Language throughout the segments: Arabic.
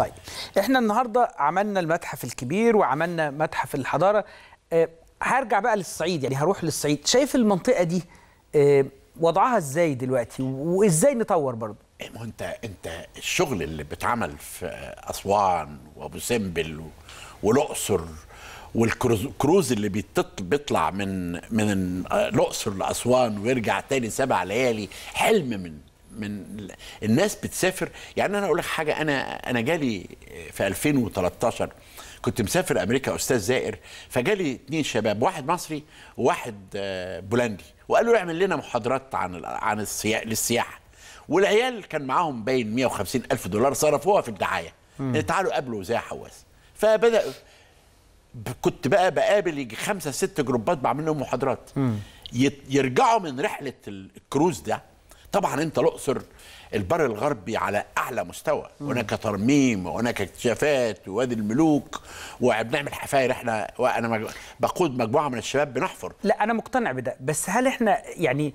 طيب احنا النهارده عملنا المتحف الكبير وعملنا متحف الحضاره أه هرجع بقى للصعيد يعني هروح للصعيد شايف المنطقه دي أه وضعها ازاي دلوقتي وازاي نطور برضه إيه، ما انت انت الشغل اللي بيتعمل في اسوان وابو سمبل والاقصر والكروز اللي بيطلع من من الاقصر لاسوان ويرجع تاني سبع ليالي حلم من من الناس بتسافر يعني انا اقول لك حاجه انا انا جالي في 2013 كنت مسافر امريكا استاذ زائر فجالي اثنين شباب واحد مصري وواحد آه، بولندي وقالوا اعمل لنا محاضرات عن عن السياحه للسياحه والعيال كان معاهم باين 150 الف دولار صرفوها في الدعايه يعني تعالوا قابلوا زي حواس فبدا كنت بقى بقابل يجي خمسه ست جروبات بعمل لهم محاضرات يرجعوا من رحله الكروز ده طبعا انت الاقصر البر الغربي على اعلى مستوى هناك ترميم وهناك اكتشافات ووادي الملوك وبنعمل حفاير احنا وانا بقود مجموعه من الشباب بنحفر لا انا مقتنع بده بس هل احنا يعني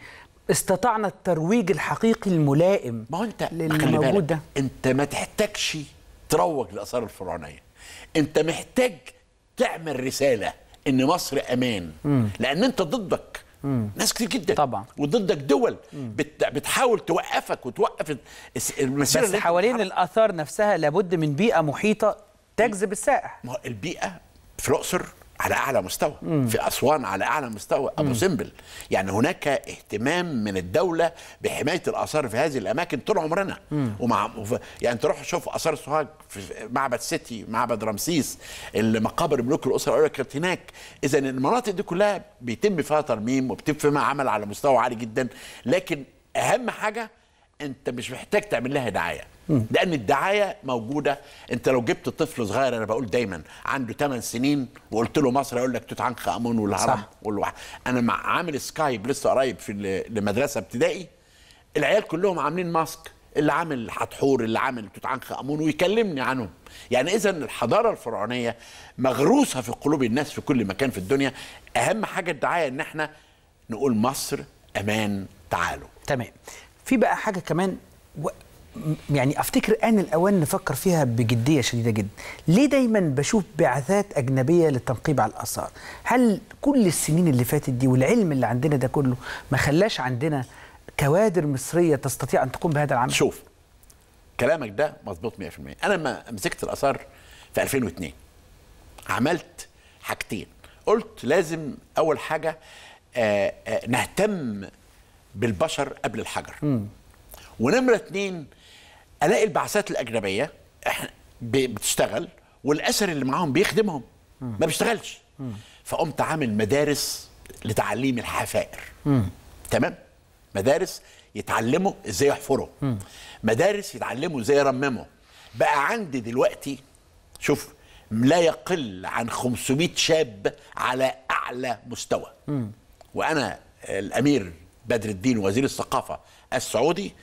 استطعنا الترويج الحقيقي الملائم ما هو انت خلي انت ما تحتاجش تروج للاثار الفرعونيه انت محتاج تعمل رساله ان مصر امان مم. لان انت ضدك مم. ناس كتير جدا طبعا وضدك دول بت... بتحاول توقفك وتوقف المسيره بس اللي حوالين الاثار نفسها لابد من بيئه محيطه تجذب السائح ما البيئه في الاقصر على اعلى مستوى مم. في اسوان على اعلى مستوى ابو سمبل يعني هناك اهتمام من الدوله بحمايه الاثار في هذه الاماكن طول عمرنا ومع يعني تروح تشوف اثار سوهاج في معبد سيتي معبد رمسيس المقابر ملوك الاسره الاولى كانت هناك اذا المناطق دي كلها بيتم فيها ترميم وبيتم فيها عمل على مستوى عالي جدا لكن اهم حاجه انت مش محتاج تعمل لها دعايه لان الدعايه موجوده انت لو جبت طفل صغير انا بقول دايما عنده 8 سنين وقلت له مصر يقول لك توت عنخ امون والهرم والوحد انا مع عامل سكايب لسه قريب في لمدرسه ابتدائي العيال كلهم عاملين ماسك اللي عامل حتحور اللي عامل توت عنخ امون ويكلمني عنهم يعني اذا الحضاره الفرعونيه مغروسه في قلوب الناس في كل مكان في الدنيا اهم حاجه الدعايه ان احنا نقول مصر امان تعالوا تمام في بقى حاجه كمان يعني افتكر ان الاوان نفكر فيها بجديه شديده جدا ليه دايما بشوف بعثات اجنبيه للتنقيب على الاثار هل كل السنين اللي فاتت دي والعلم اللي عندنا ده كله ما خلاش عندنا كوادر مصريه تستطيع ان تقوم بهذا العمل شوف كلامك ده مظبوط 100% انا لما مسكت الاثار في 2002 عملت حاجتين قلت لازم اول حاجه آآ آه، آآ آه، نهتم بالبشر قبل الحجر م. ونمره اتنين الاقي البعثات الاجنبيه احنا بتشتغل والاسر اللي معاهم بيخدمهم ما بيشتغلش فقمت عامل مدارس لتعليم الحفائر تمام مدارس يتعلموا ازاي يحفروا مدارس يتعلموا ازاي يرمموا بقى عندي دلوقتي شوف لا يقل عن 500 شاب على اعلى مستوى وانا الامير بدر الدين وزير الثقافه السعودي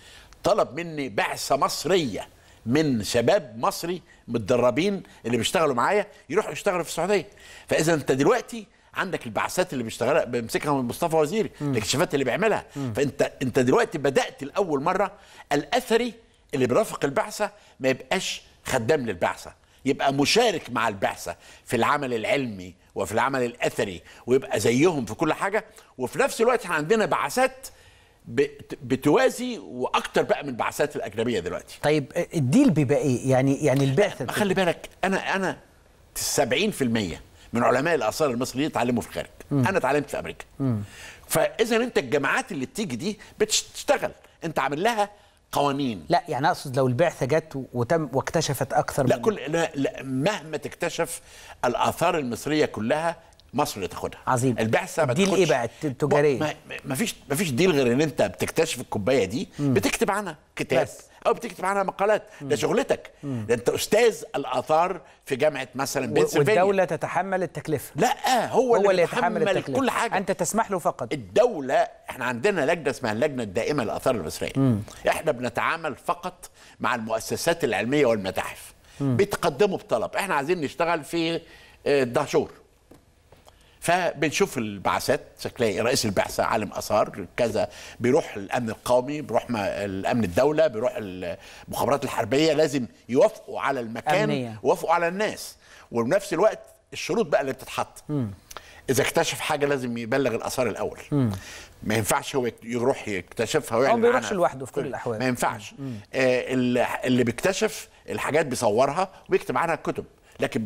طلب مني بعثه مصريه من شباب مصري متدربين اللي بيشتغلوا معايا يروحوا يشتغلوا في السعوديه فاذا انت دلوقتي عندك البعثات اللي بيشتغلها بيمسكها من مصطفى وزيري الاكتشافات اللي بيعملها م. فانت انت دلوقتي بدات لاول مره الاثري اللي بيرافق البعثه ما يبقاش خدام للبعثه يبقى مشارك مع البعثه في العمل العلمي وفي العمل الاثري ويبقى زيهم في كل حاجه وفي نفس الوقت احنا عندنا بعثات بتوازي واكتر بقى من البعثات الاجنبيه دلوقتي طيب الديل بيبقى ايه يعني يعني البعثه ما خلي بالك انا انا 70% من علماء الاثار المصريين اتعلموا في الخارج م. انا اتعلمت في امريكا فاذا انت الجامعات اللي بتيجي دي بتشتغل انت عامل لها قوانين لا يعني اقصد لو البعثه جت وتم واكتشفت اكثر لا من كل لا, لا مهما تكتشف الاثار المصريه كلها مصر اللي تاخدها عظيم البعثه ما ديل ايه بقى التجاريه ما, فيش ما فيش ديل غير ان انت بتكتشف الكوبايه دي مم. بتكتب عنها كتاب بس. او بتكتب عنها مقالات مم. ده شغلتك مم. ده انت استاذ الاثار في جامعه مثلا بنسلفانيا والدوله تتحمل التكلفه لا هو, هو اللي يتحمل التكلفه كل حاجه انت تسمح له فقط الدوله احنا عندنا لجنه اسمها اللجنه الدائمه للاثار المصريه مم. احنا بنتعامل فقط مع المؤسسات العلميه والمتاحف بتقدموا بطلب احنا عايزين نشتغل في الدهشور آه، فبنشوف البعثات شكلها إيه، رئيس البعثه عالم اثار كذا بيروح الامن القومي بيروح الامن الدوله بيروح المخابرات الحربيه لازم يوافقوا على المكان يوافقوا على الناس وبنفس الوقت الشروط بقى اللي بتتحط اذا اكتشف حاجه لازم يبلغ الاثار الاول ما ينفعش هو يروح يكتشفها ويعلن ما بيروحش لوحده في كل الاحوال ما ينفعش آه اللي بيكتشف الحاجات بيصورها ويكتب عنها الكتب لكن